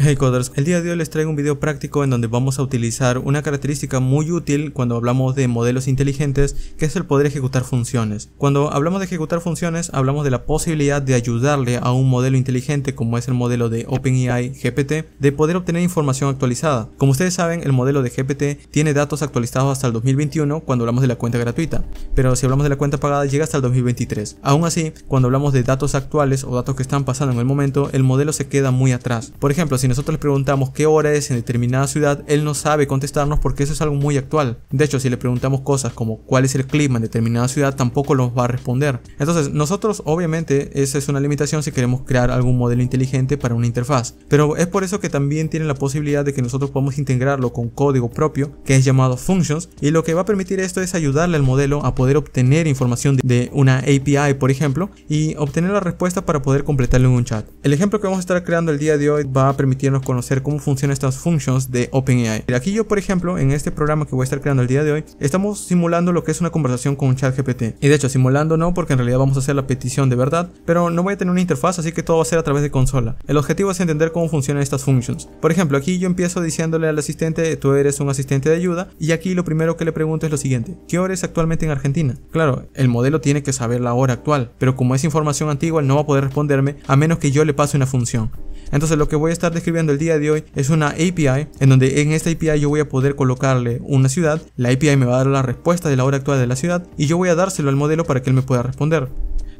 Hey coders, el día de hoy les traigo un video práctico en donde vamos a utilizar una característica muy útil cuando hablamos de modelos inteligentes que es el poder ejecutar funciones. Cuando hablamos de ejecutar funciones hablamos de la posibilidad de ayudarle a un modelo inteligente como es el modelo de OpenAI GPT de poder obtener información actualizada. Como ustedes saben el modelo de GPT tiene datos actualizados hasta el 2021 cuando hablamos de la cuenta gratuita, pero si hablamos de la cuenta pagada llega hasta el 2023. Aún así, cuando hablamos de datos actuales o datos que están pasando en el momento, el modelo se queda muy atrás. Por ejemplo, si nosotros le preguntamos qué hora es en determinada ciudad, él no sabe contestarnos porque eso es algo muy actual. De hecho, si le preguntamos cosas como cuál es el clima en determinada ciudad, tampoco nos va a responder. Entonces, nosotros obviamente esa es una limitación si queremos crear algún modelo inteligente para una interfaz. Pero es por eso que también tiene la posibilidad de que nosotros podamos integrarlo con código propio, que es llamado functions, y lo que va a permitir esto es ayudarle al modelo a poder obtener información de una API, por ejemplo, y obtener la respuesta para poder completarlo en un chat. El ejemplo que vamos a estar creando el día de hoy va a permitir conocer cómo funcionan estas functions de OpenAI. Aquí yo, por ejemplo, en este programa que voy a estar creando el día de hoy, estamos simulando lo que es una conversación con ChatGPT. Y de hecho, simulando no, porque en realidad vamos a hacer la petición de verdad, pero no voy a tener una interfaz, así que todo va a ser a través de consola. El objetivo es entender cómo funcionan estas functions. Por ejemplo, aquí yo empiezo diciéndole al asistente, tú eres un asistente de ayuda, y aquí lo primero que le pregunto es lo siguiente, ¿qué hora es actualmente en Argentina? Claro, el modelo tiene que saber la hora actual, pero como es información antigua, no va a poder responderme a menos que yo le pase una función. Entonces lo que voy a estar el día de hoy es una API en donde en esta API yo voy a poder colocarle una ciudad, la API me va a dar la respuesta de la hora actual de la ciudad y yo voy a dárselo al modelo para que él me pueda responder.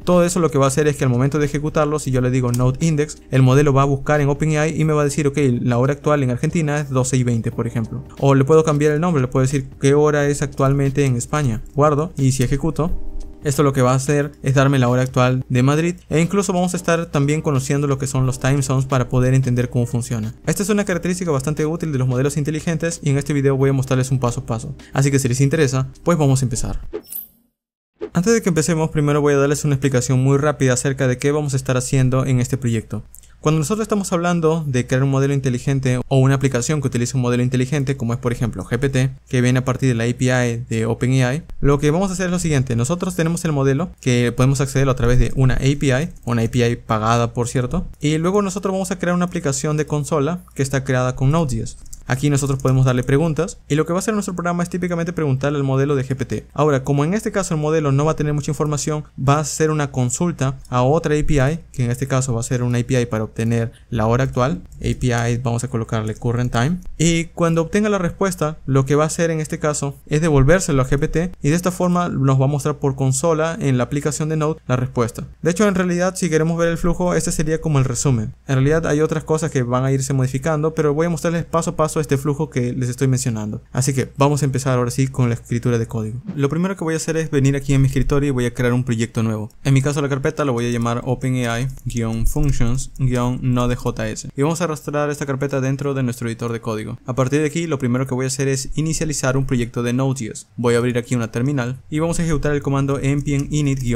Todo eso lo que va a hacer es que al momento de ejecutarlo, si yo le digo node index, el modelo va a buscar en OpenAI y me va a decir, ok, la hora actual en Argentina es 12 y 20, por ejemplo. O le puedo cambiar el nombre, le puedo decir qué hora es actualmente en España. Guardo y si ejecuto, esto lo que va a hacer es darme la hora actual de Madrid e incluso vamos a estar también conociendo lo que son los time zones para poder entender cómo funciona. Esta es una característica bastante útil de los modelos inteligentes y en este video voy a mostrarles un paso a paso. Así que si les interesa, pues vamos a empezar. Antes de que empecemos, primero voy a darles una explicación muy rápida acerca de qué vamos a estar haciendo en este proyecto. Cuando nosotros estamos hablando de crear un modelo inteligente o una aplicación que utilice un modelo inteligente, como es por ejemplo GPT, que viene a partir de la API de OpenAI, lo que vamos a hacer es lo siguiente. Nosotros tenemos el modelo que podemos acceder a través de una API, una API pagada por cierto, y luego nosotros vamos a crear una aplicación de consola que está creada con Node.js. Aquí nosotros podemos darle preguntas y lo que va a hacer nuestro programa es típicamente preguntarle al modelo de GPT. Ahora, como en este caso el modelo no va a tener mucha información, va a hacer una consulta a otra API, que en este caso va a ser una API para obtener la hora actual. API vamos a colocarle current time. Y cuando obtenga la respuesta, lo que va a hacer en este caso es devolvérselo a GPT y de esta forma nos va a mostrar por consola en la aplicación de Node la respuesta. De hecho, en realidad, si queremos ver el flujo, este sería como el resumen. En realidad hay otras cosas que van a irse modificando, pero voy a mostrarles paso a paso este flujo que les estoy mencionando. Así que vamos a empezar ahora sí con la escritura de código. Lo primero que voy a hacer es venir aquí a mi escritorio y voy a crear un proyecto nuevo. En mi caso la carpeta lo voy a llamar OpenAI-Functions-Node.js y vamos a arrastrar esta carpeta dentro de nuestro editor de código. A partir de aquí lo primero que voy a hacer es inicializar un proyecto de Node.js. Voy a abrir aquí una terminal y vamos a ejecutar el comando npm init-y.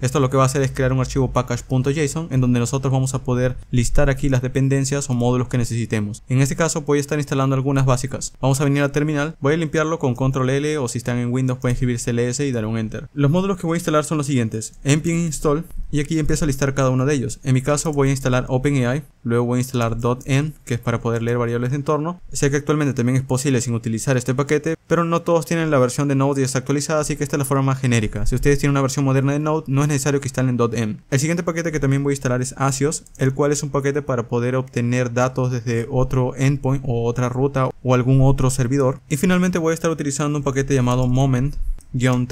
Esto lo que va a hacer es crear un archivo package.json en donde nosotros vamos a poder listar aquí las dependencias o módulos que necesitemos. En este caso voy a estar instalando algunas básicas. Vamos a venir a terminal, voy a limpiarlo con control L o si están en Windows pueden escribir CLS y dar un enter. Los módulos que voy a instalar son los siguientes, npm install y aquí empiezo a listar cada uno de ellos. En mi caso voy a instalar OpenAI, luego voy a instalar .n que es para poder leer variables de entorno. Sé que actualmente también es posible sin utilizar este paquete, pero no todos tienen la versión de Node ya actualizada, así que esta es la forma más genérica. Si ustedes tienen una versión moderna de Node, no es necesario que instalen .m. El siguiente paquete que también voy a instalar es Asios, el cual es un paquete para poder obtener datos desde otro endpoint o otra ruta o algún otro servidor. Y finalmente voy a estar utilizando un paquete llamado moment John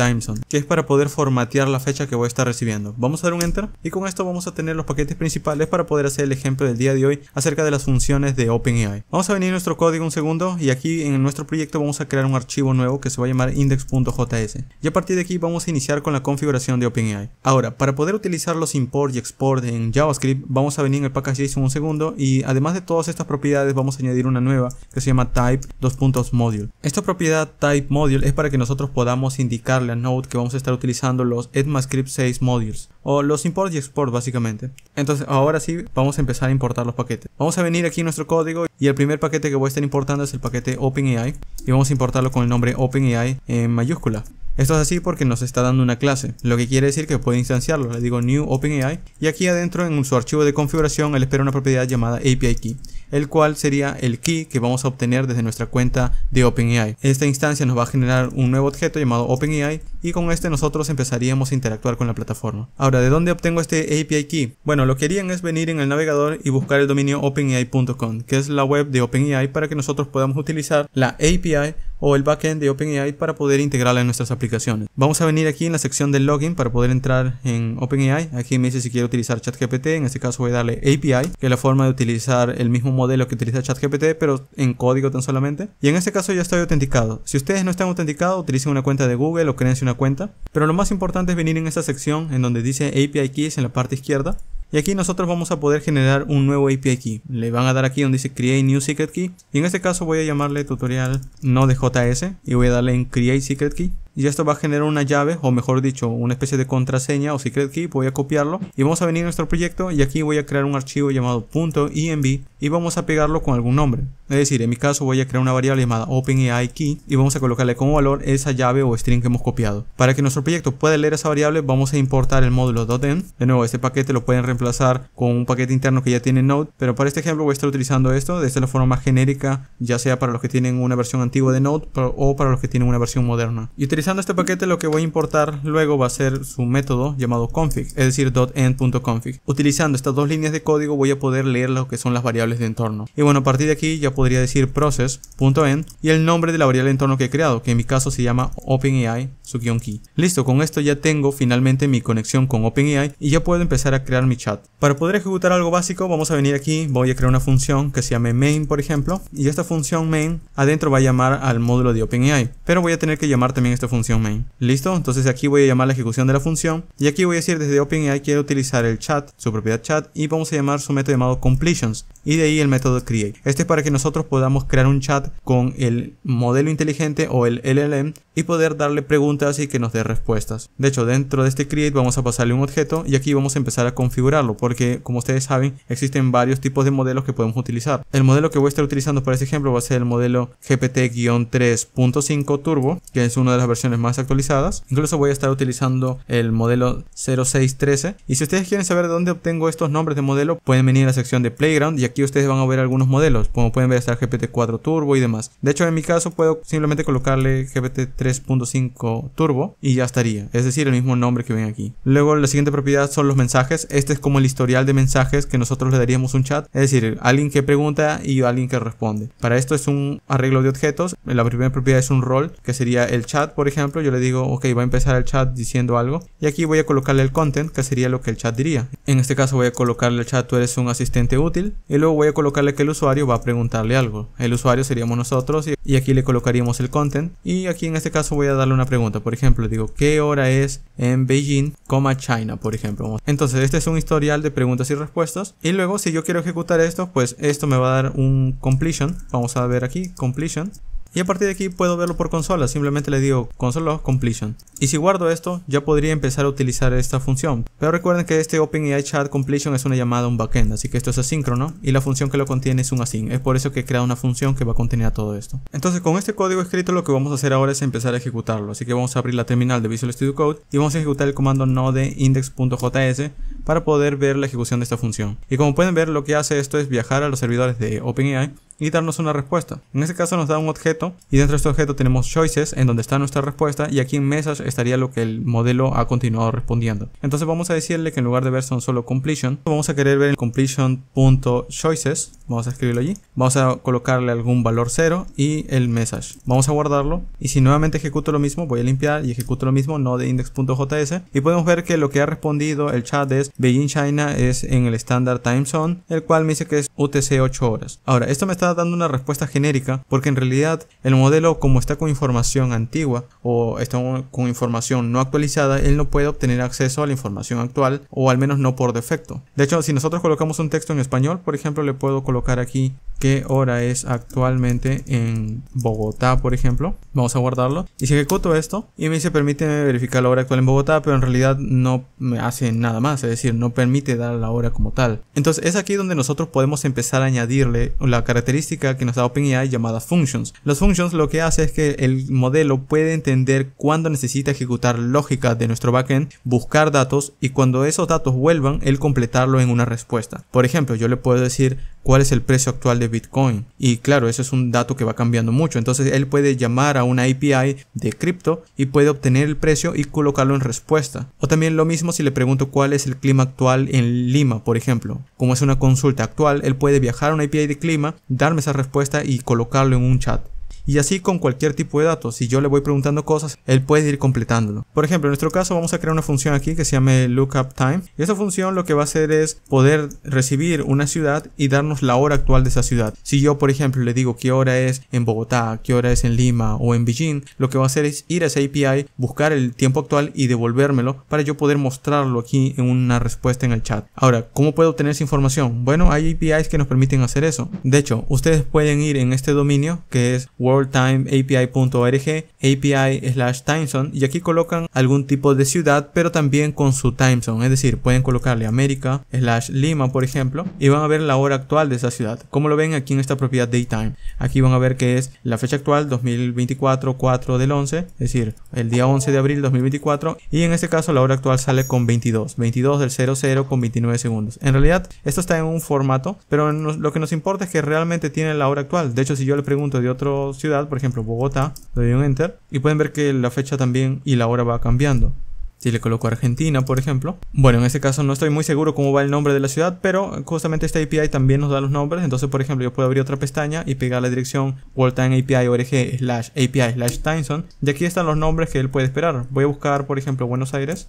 que es para poder formatear la fecha que voy a estar recibiendo. Vamos a dar un enter y con esto vamos a tener los paquetes principales para poder hacer el ejemplo del día de hoy acerca de las funciones de OpenAI. Vamos a venir nuestro código un segundo y aquí en nuestro proyecto vamos a crear un archivo nuevo que se va a llamar index.js y a partir de aquí vamos a iniciar con la configuración de OpenAI. Ahora, para poder utilizar los import y export en JavaScript, vamos a venir en el package.json un segundo y además de todas estas propiedades vamos a añadir una nueva que se llama type 2.module. Esta propiedad type module es para que nosotros podamos indicarle a Node que vamos a estar utilizando los EdmaScript 6 modules o los import y export básicamente. Entonces ahora sí vamos a empezar a importar los paquetes. Vamos a venir aquí a nuestro código y el primer paquete que voy a estar importando es el paquete OpenAI y vamos a importarlo con el nombre OpenAI en mayúscula. Esto es así porque nos está dando una clase, lo que quiere decir que puede instanciarlo. Le digo new OpenAI y aquí adentro en su archivo de configuración él espera una propiedad llamada API key el cual sería el key que vamos a obtener desde nuestra cuenta de OpenAI. Esta instancia nos va a generar un nuevo objeto llamado OpenAI y con este nosotros empezaríamos a interactuar con la plataforma. Ahora, ¿de dónde obtengo este API key? Bueno, lo que harían es venir en el navegador y buscar el dominio openai.com, que es la web de OpenAI para que nosotros podamos utilizar la API o el backend de OpenAI para poder integrarla en nuestras aplicaciones. Vamos a venir aquí en la sección del login para poder entrar en OpenAI. Aquí me dice si quiero utilizar ChatGPT, en este caso voy a darle API, que es la forma de utilizar el mismo modelo que utiliza ChatGPT, pero en código tan solamente. Y en este caso ya estoy autenticado. Si ustedes no están autenticados, utilicen una cuenta de Google o créanse una cuenta. Pero lo más importante es venir en esta sección en donde dice API Keys en la parte izquierda y aquí nosotros vamos a poder generar un nuevo API key. Le van a dar aquí donde dice Create New Secret Key. Y en este caso voy a llamarle tutorial no de JS. Y voy a darle en Create Secret Key y esto va a generar una llave o mejor dicho una especie de contraseña o secret key voy a copiarlo y vamos a venir a nuestro proyecto y aquí voy a crear un archivo llamado .env y vamos a pegarlo con algún nombre es decir en mi caso voy a crear una variable llamada OpenAI key y vamos a colocarle como valor esa llave o string que hemos copiado para que nuestro proyecto pueda leer esa variable vamos a importar el módulo .env de nuevo este paquete lo pueden reemplazar con un paquete interno que ya tiene Node pero para este ejemplo voy a estar utilizando esto de esta forma más genérica ya sea para los que tienen una versión antigua de Node o para los que tienen una versión moderna y Utilizando este paquete lo que voy a importar luego va a ser su método llamado config, es decir .end.config. Utilizando estas dos líneas de código voy a poder leer lo que son las variables de entorno. Y bueno, a partir de aquí ya podría decir process.end y el nombre de la variable de entorno que he creado, que en mi caso se llama OpenAI su key. Listo, con esto ya tengo finalmente mi conexión con OpenAI y ya puedo empezar a crear mi chat. Para poder ejecutar algo básico vamos a venir aquí, voy a crear una función que se llame main por ejemplo, y esta función main adentro va a llamar al módulo de OpenAI, pero voy a tener que llamar también esta función función main. ¿Listo? Entonces aquí voy a llamar la ejecución de la función y aquí voy a decir desde OpenAI quiero utilizar el chat, su propiedad chat y vamos a llamar su método llamado completions y de ahí el método create. Este es para que nosotros podamos crear un chat con el modelo inteligente o el LLM y poder darle preguntas y que nos dé respuestas. De hecho, dentro de este create vamos a pasarle un objeto y aquí vamos a empezar a configurarlo porque como ustedes saben existen varios tipos de modelos que podemos utilizar. El modelo que voy a estar utilizando para este ejemplo va a ser el modelo GPT-3.5 Turbo, que es una de las versiones más actualizadas. Incluso voy a estar utilizando el modelo 0613 y si ustedes quieren saber de dónde obtengo estos nombres de modelo pueden venir a la sección de Playground y aquí aquí ustedes van a ver algunos modelos, como pueden ver está GPT-4 Turbo y demás. De hecho, en mi caso puedo simplemente colocarle GPT-3.5 Turbo y ya estaría, es decir, el mismo nombre que ven aquí. Luego la siguiente propiedad son los mensajes, este es como el historial de mensajes que nosotros le daríamos un chat, es decir, alguien que pregunta y alguien que responde. Para esto es un arreglo de objetos, la primera propiedad es un rol, que sería el chat, por ejemplo, yo le digo, ok, va a empezar el chat diciendo algo, y aquí voy a colocarle el content, que sería lo que el chat diría. En este caso voy a colocarle el chat, tú eres un asistente útil, y voy a colocarle que el usuario va a preguntarle algo. El usuario seríamos nosotros y aquí le colocaríamos el content. Y aquí en este caso voy a darle una pregunta. Por ejemplo, digo, ¿qué hora es en Beijing, China? Por ejemplo. Entonces, este es un historial de preguntas y respuestas. Y luego, si yo quiero ejecutar esto, pues esto me va a dar un completion. Vamos a ver aquí, completion y a partir de aquí puedo verlo por consola, simplemente le digo console.Completion. completion. Y si guardo esto, ya podría empezar a utilizar esta función. Pero recuerden que este OpenAI chat completion es una llamada a un backend, así que esto es asíncrono y la función que lo contiene es un async, es por eso que he creado una función que va a contener todo esto. Entonces con este código escrito lo que vamos a hacer ahora es empezar a ejecutarlo, así que vamos a abrir la terminal de Visual Studio Code y vamos a ejecutar el comando node index.js para poder ver la ejecución de esta función. Y como pueden ver lo que hace esto es viajar a los servidores de OpenAI y darnos una respuesta. En este caso nos da un objeto y dentro de este objeto tenemos choices en donde está nuestra respuesta y aquí en message estaría lo que el modelo ha continuado respondiendo. Entonces vamos a decirle que en lugar de ver son solo completion, vamos a querer ver el completion.choices, vamos a escribirlo allí, vamos a colocarle algún valor 0 y el message. Vamos a guardarlo y si nuevamente ejecuto lo mismo, voy a limpiar y ejecuto lo mismo, no de index.js y podemos ver que lo que ha respondido el chat es Beijing China es en el estándar time zone, el cual me dice que es UTC 8 horas. Ahora, esto me está dando una respuesta genérica porque en realidad el modelo como está con información antigua o está con información no actualizada, él no puede obtener acceso a la información actual o al menos no por defecto. De hecho, si nosotros colocamos un texto en español, por ejemplo, le puedo colocar aquí qué hora es actualmente en Bogotá, por ejemplo. Vamos a guardarlo. Y si ejecuto esto y me dice permíteme verificar la hora actual en Bogotá, pero en realidad no me hace nada más, es decir, no permite dar la hora como tal. Entonces es aquí donde nosotros podemos empezar a añadirle la característica que nos da OpenAI llamada functions. Los functions lo que hace es que el modelo puede entender cuándo necesita ejecutar lógica de nuestro backend, buscar datos y cuando esos datos vuelvan, él completarlo en una respuesta. Por ejemplo, yo le puedo decir cuál es el precio actual de Bitcoin. Y claro, eso es un dato que va cambiando mucho. Entonces él puede llamar a una API de cripto y puede obtener el precio y colocarlo en respuesta. O también lo mismo si le pregunto cuál es el clima actual en Lima, por ejemplo. Como es una consulta actual, él puede viajar a una API de clima, darme esa respuesta y colocarlo en un chat. Y así con cualquier tipo de datos. Si yo le voy preguntando cosas, él puede ir completándolo. Por ejemplo, en nuestro caso vamos a crear una función aquí que se llame lookup time. Y esa función lo que va a hacer es poder recibir una ciudad y darnos la hora actual de esa ciudad. Si yo, por ejemplo, le digo qué hora es en Bogotá, qué hora es en Lima o en Beijing, lo que va a hacer es ir a esa API, buscar el tiempo actual y devolvérmelo para yo poder mostrarlo aquí en una respuesta en el chat. Ahora, ¿cómo puedo obtener esa información? Bueno, hay APIs que nos permiten hacer eso. De hecho, ustedes pueden ir en este dominio que es timeapiorg API slash timezone, y aquí colocan algún tipo de ciudad, pero también con su timezone, es decir, pueden colocarle América slash Lima, por ejemplo, y van a ver la hora actual de esa ciudad, como lo ven aquí en esta propiedad daytime. Aquí van a ver que es la fecha actual, 2024, 4 del 11, es decir, el día 11 de abril 2024, y en este caso la hora actual sale con 22, 22 del 00 con 29 segundos. En realidad, esto está en un formato, pero lo que nos importa es que realmente tiene la hora actual. De hecho, si yo le pregunto de otro por ejemplo Bogotá, le doy un enter y pueden ver que la fecha también y la hora va cambiando. Si le coloco Argentina, por ejemplo. Bueno, en este caso no estoy muy seguro cómo va el nombre de la ciudad, pero justamente esta API también nos da los nombres. Entonces, por ejemplo, yo puedo abrir otra pestaña y pegar la dirección worldtimeapi.org slash api slash timeson. Y aquí están los nombres que él puede esperar. Voy a buscar, por ejemplo, Buenos Aires.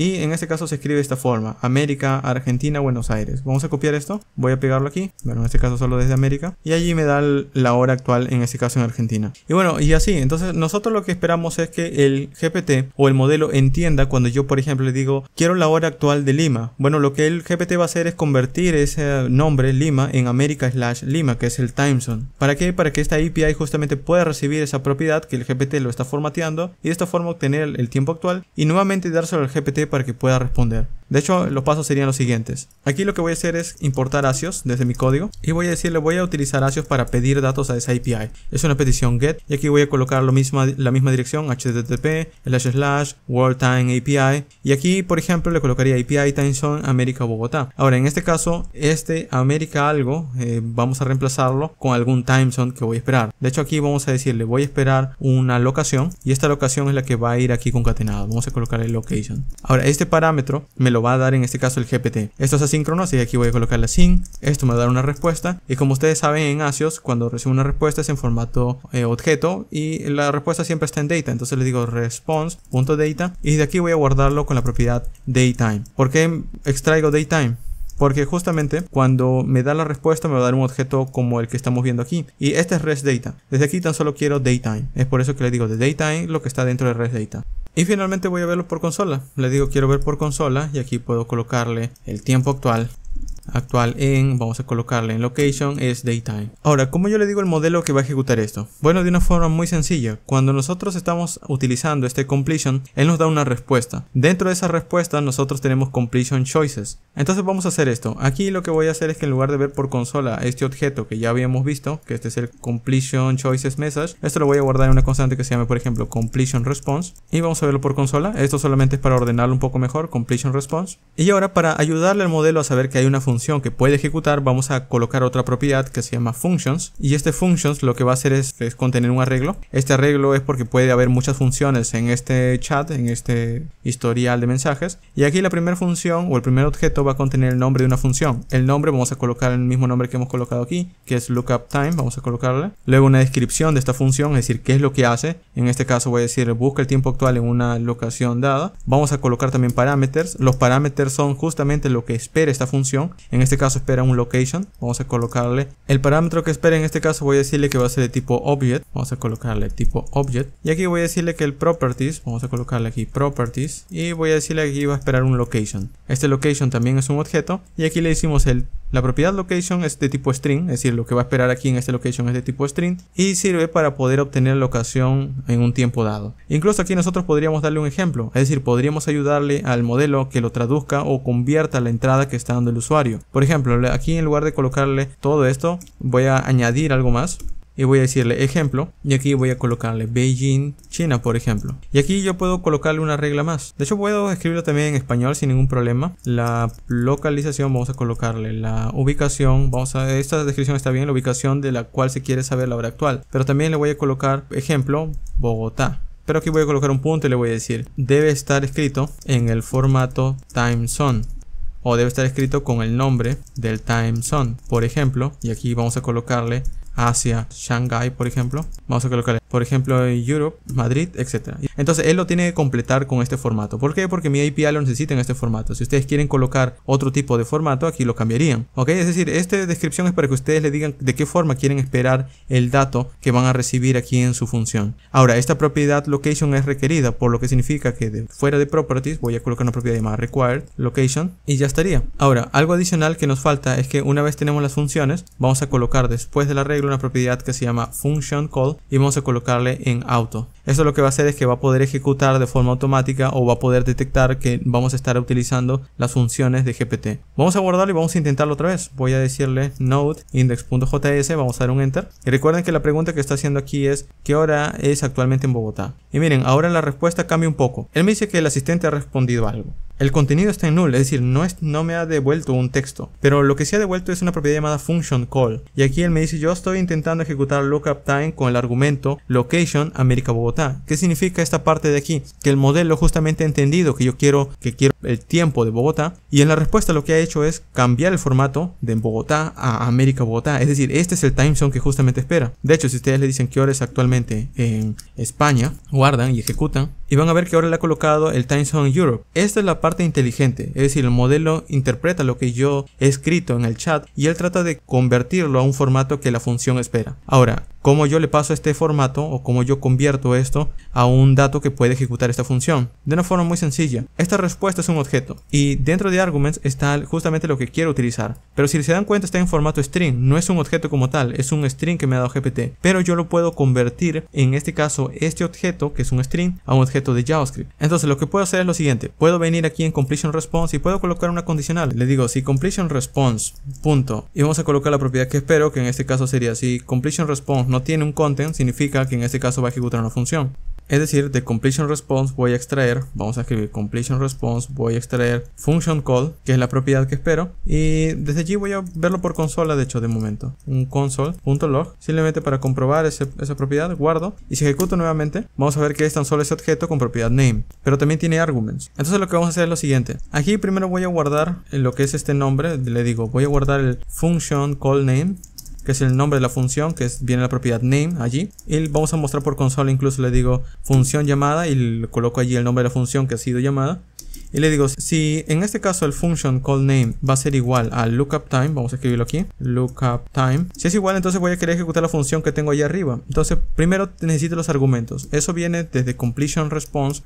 Y en este caso se escribe de esta forma, América, Argentina, Buenos Aires. Vamos a copiar esto, voy a pegarlo aquí, bueno, en este caso solo desde América. Y allí me da la hora actual, en este caso en Argentina. Y bueno, y así, entonces nosotros lo que esperamos es que el GPT o el modelo entienda cuando yo, por ejemplo, le digo, quiero la hora actual de Lima. Bueno, lo que el GPT va a hacer es convertir ese nombre, Lima, en América slash Lima, que es el time zone. ¿Para qué? Para que esta API justamente pueda recibir esa propiedad que el GPT lo está formateando y de esta forma obtener el tiempo actual y nuevamente dárselo al GPT para que pueda responder. De hecho, los pasos serían los siguientes. Aquí lo que voy a hacer es importar ASIOS desde mi código y voy a decirle voy a utilizar ASIOS para pedir datos a esa API. Es una petición GET y aquí voy a colocar la misma dirección http slash World time API y aquí por ejemplo le colocaría API timezone zone América Bogotá. Ahora en este caso este América algo eh, vamos a reemplazarlo con algún timezone que voy a esperar. De hecho aquí vamos a decirle voy a esperar una locación y esta locación es la que va a ir aquí concatenada. Vamos a colocar el location. Ahora este parámetro me lo va a dar en este caso el GPT. Esto es asíncrono, así que aquí voy a colocar la sin. Esto me va a dar una respuesta. Y como ustedes saben en ASIOS, cuando recibo una respuesta es en formato eh, objeto y la respuesta siempre está en data. Entonces le digo response.data y de aquí voy a guardarlo con la propiedad daytime. ¿Por qué extraigo daytime? Porque justamente cuando me da la respuesta me va a dar un objeto como el que estamos viendo aquí. Y este es ResData, Desde aquí tan solo quiero Daytime. Es por eso que le digo de Daytime lo que está dentro de ResData y finalmente voy a verlo por consola. Le digo quiero ver por consola y aquí puedo colocarle el tiempo actual actual en, vamos a colocarle en location, es daytime. Ahora, como yo le digo El modelo que va a ejecutar esto? Bueno, de una forma muy sencilla. Cuando nosotros estamos utilizando este completion, él nos da una respuesta. Dentro de esa respuesta nosotros tenemos completion choices. Entonces vamos a hacer esto. Aquí lo que voy a hacer es que en lugar de ver por consola este objeto que ya habíamos visto, que este es el completion choices message, esto lo voy a guardar en una constante que se llame, por ejemplo, completion response. Y vamos a verlo por consola. Esto solamente es para ordenarlo un poco mejor, completion response. Y ahora para ayudarle al modelo a saber que hay una función que puede ejecutar, vamos a colocar otra propiedad que se llama functions. Y este functions lo que va a hacer es, contener un arreglo. Este arreglo es porque puede haber muchas funciones en este chat, en este historial de mensajes. Y aquí la primera función o el primer objeto va a contener el nombre de una función. El nombre vamos a colocar el mismo nombre que hemos colocado aquí, que es lookup time, vamos a colocarle. Luego una descripción de esta función, es decir, qué es lo que hace. En este caso voy a decir busca el tiempo actual en una locación dada. Vamos a colocar también parámetros. Los parámetros son justamente lo que espera esta función. En este caso espera un location. Vamos a colocarle el parámetro que espera. En este caso voy a decirle que va a ser de tipo object. Vamos a colocarle tipo object. Y aquí voy a decirle que el properties. Vamos a colocarle aquí properties. Y voy a decirle que aquí va a esperar un location. Este location también es un objeto. Y aquí le hicimos el la propiedad location es de tipo string, es decir, lo que va a esperar aquí en este location es de tipo string y sirve para poder obtener la locación en un tiempo dado. Incluso aquí nosotros podríamos darle un ejemplo, es decir, podríamos ayudarle al modelo que lo traduzca o convierta la entrada que está dando el usuario. Por ejemplo, aquí en lugar de colocarle todo esto, voy a añadir algo más y voy a decirle ejemplo y aquí voy a colocarle Beijing, China por ejemplo. Y aquí yo puedo colocarle una regla más. De hecho puedo escribirlo también en español sin ningún problema. La localización vamos a colocarle la ubicación, vamos a esta descripción está bien, la ubicación de la cual se quiere saber la hora actual, pero también le voy a colocar ejemplo Bogotá. Pero aquí voy a colocar un punto y le voy a decir, debe estar escrito en el formato time zone o debe estar escrito con el nombre del time zone, por ejemplo, y aquí vamos a colocarle hacia Shanghai, por ejemplo. Vamos a colocar por ejemplo en Europe, Madrid, etcétera Entonces él lo tiene que completar con este formato. ¿Por qué? Porque mi API lo necesita en este formato. Si ustedes quieren colocar otro tipo de formato, aquí lo cambiarían. ¿Ok? Es decir, esta descripción es para que ustedes le digan de qué forma quieren esperar el dato que van a recibir aquí en su función. Ahora, esta propiedad location es requerida, por lo que significa que de fuera de properties voy a colocar una propiedad llamada required location y ya estaría. Ahora, algo adicional que nos falta es que una vez tenemos las funciones, vamos a colocar después de la regla una propiedad que se llama function call y vamos a colocar colocarle en auto. Esto lo que va a hacer es que va a poder ejecutar de forma automática o va a poder detectar que vamos a estar utilizando las funciones de GPT. Vamos a guardarlo y vamos a intentarlo otra vez. Voy a decirle node index.js, vamos a dar un enter. Y recuerden que la pregunta que está haciendo aquí es ¿qué hora es actualmente en Bogotá? Y miren, ahora la respuesta cambia un poco. Él me dice que el asistente ha respondido algo. El contenido está en null, es decir, no, no me ha devuelto un texto. Pero lo que sí ha devuelto es una propiedad llamada function call. Y aquí él me dice yo estoy intentando ejecutar lookup time con el argumento location América Bogotá. ¿Qué significa esta parte de aquí? Que el modelo justamente entendido que yo quiero que quiero el tiempo de Bogotá. Y en la respuesta lo que ha hecho es cambiar el formato de Bogotá a América Bogotá. Es decir, este es el time zone que justamente espera. De hecho, si ustedes le dicen que hora es actualmente en España, guardan y ejecutan. Y van a ver que ahora le ha colocado el time zone Europe. Esta es la parte inteligente. Es decir, el modelo interpreta lo que yo he escrito en el chat y él trata de convertirlo a un formato que la función espera. Ahora, cómo yo le paso este formato o cómo yo convierto esto a un dato que puede ejecutar esta función. De una forma muy sencilla. Esta respuesta es un objeto. Y dentro de arguments está justamente lo que quiero utilizar. Pero si se dan cuenta está en formato string, no es un objeto como tal, es un string que me ha dado GPT. Pero yo lo puedo convertir, en este caso, este objeto, que es un string, a un objeto de JavaScript. Entonces lo que puedo hacer es lo siguiente, puedo venir aquí en completion response y puedo colocar una condicional. Le digo, si completion response, punto. Y vamos a colocar la propiedad que espero, que en este caso sería, si completion response no tiene un content, significa que en este caso va a ejecutar una función. Es decir, de completion response voy a extraer, vamos a escribir completion response, voy a extraer function call, que es la propiedad que espero. Y desde allí voy a verlo por consola, de hecho, de momento. Un console.log, simplemente para comprobar esa propiedad, guardo. Y si ejecuto nuevamente, vamos a ver que es tan solo ese objeto con propiedad name, pero también tiene arguments. Entonces lo que vamos a hacer es lo siguiente. Aquí primero voy a guardar lo que es este nombre, le digo, voy a guardar el function call name es el nombre de la función, que viene la propiedad name allí. Y vamos a mostrar por consola, incluso le digo función llamada y le coloco allí el nombre de la función que ha sido llamada y le digo si en este caso el function call name va a ser igual a lookup time, vamos a escribirlo aquí, lookup time. Si es igual, entonces voy a querer ejecutar la función que tengo ahí arriba. Entonces, primero necesito los argumentos. Eso viene desde completion response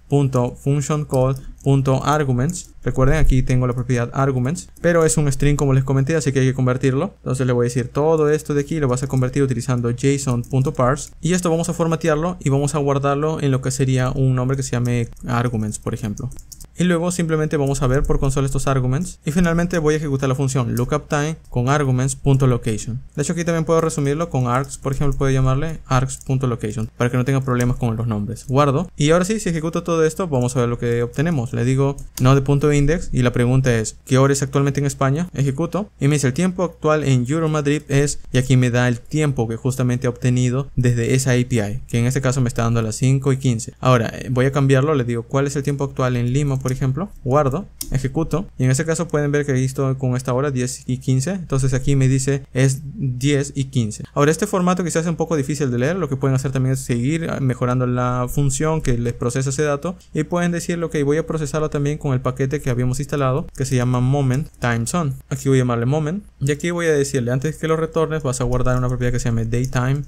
Recuerden, aquí tengo la propiedad arguments, pero es un string como les comenté, así que hay que convertirlo. Entonces le voy a decir todo esto de aquí lo vas a convertir utilizando json.parse y esto vamos a formatearlo y vamos a guardarlo en lo que sería un nombre que se llame arguments, por ejemplo y luego simplemente vamos a ver por consola estos arguments y finalmente voy a ejecutar la función time con arguments.location. De hecho aquí también puedo resumirlo con args, por ejemplo puedo llamarle args.location para que no tenga problemas con los nombres. Guardo y ahora sí, si ejecuto todo esto vamos a ver lo que obtenemos. Le digo node.index y la pregunta es ¿qué hora es actualmente en España? Ejecuto y me dice el tiempo actual en Euro Madrid es y aquí me da el tiempo que justamente he obtenido desde esa API que en este caso me está dando las 5 y 15. Ahora eh, voy a cambiarlo, le digo cuál es el tiempo actual en Lima por ejemplo, guardo, ejecuto, y en este caso pueden ver que visto con esta hora 10 y 15, entonces aquí me dice es 10 y 15. Ahora este formato quizás es un poco difícil de leer, lo que pueden hacer también es seguir ah, mejorando la función que les procesa ese dato y pueden lo que voy a procesarlo también con el paquete que habíamos instalado que se llama moment time zone. Aquí voy a llamarle moment y aquí voy a decirle antes que lo retornes vas a guardar una propiedad que se llame daytime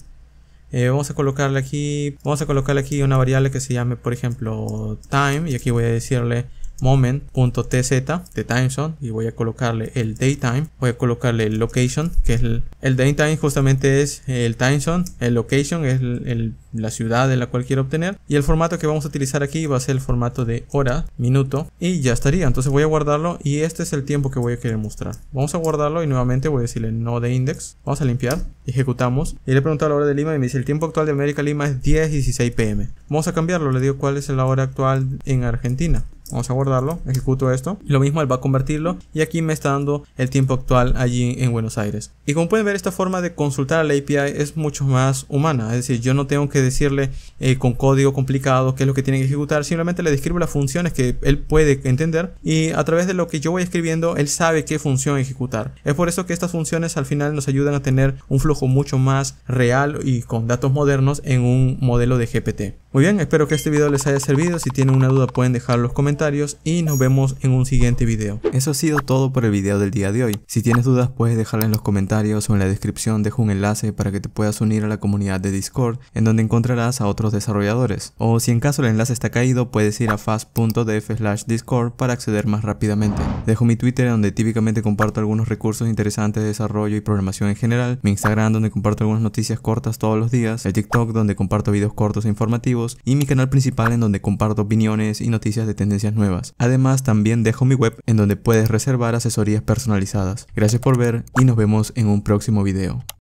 eh, vamos a colocarle aquí, vamos a colocarle aquí una variable que se llame, por ejemplo, time. Y aquí voy a decirle moment.tz de timezone y voy a colocarle el daytime, voy a colocarle el location, que es el, el daytime justamente es el timezone, el location es la ciudad de la cual quiero obtener y el formato que vamos a utilizar aquí va a ser el formato de hora, minuto y ya estaría. Entonces voy a guardarlo y este es el tiempo que voy a querer mostrar. Vamos a guardarlo y nuevamente voy a decirle no de index, vamos a limpiar, ejecutamos y le pregunto a la hora de Lima y me dice el tiempo actual de América Lima es 1016 pm. Vamos a cambiarlo, le digo cuál es la hora actual en Argentina. Vamos a guardarlo, ejecuto esto. lo mismo, él va a convertirlo. Y aquí me está dando el tiempo actual allí en Buenos Aires. Y como pueden ver, esta forma de consultar a la API es mucho más humana. Es decir, yo no tengo que decirle eh, con código complicado qué es lo que tiene que ejecutar. Simplemente le describo las funciones que él puede entender. Y a través de lo que yo voy escribiendo, él sabe qué función ejecutar. Es por eso que estas funciones al final nos ayudan a tener un flujo mucho más real y con datos modernos en un modelo de GPT. Muy bien, espero que este video les haya servido. Si tienen una duda pueden dejar los comentarios y nos vemos en un siguiente video. Eso ha sido todo por el video del día de hoy. Si tienes dudas puedes dejarla en los comentarios o en la descripción dejo un enlace para que te puedas unir a la comunidad de Discord en donde encontrarás a otros desarrolladores. O si en caso el enlace está caído puedes ir a fast.df discord para acceder más rápidamente. Dejo mi Twitter donde típicamente comparto algunos recursos interesantes de desarrollo y programación en general, mi Instagram donde comparto algunas noticias cortas todos los días, el TikTok donde comparto videos cortos e informativos y mi canal principal en donde comparto opiniones y noticias de tendencia nuevas. Además, también dejo mi web en donde puedes reservar asesorías personalizadas. Gracias por ver y nos vemos en un próximo video.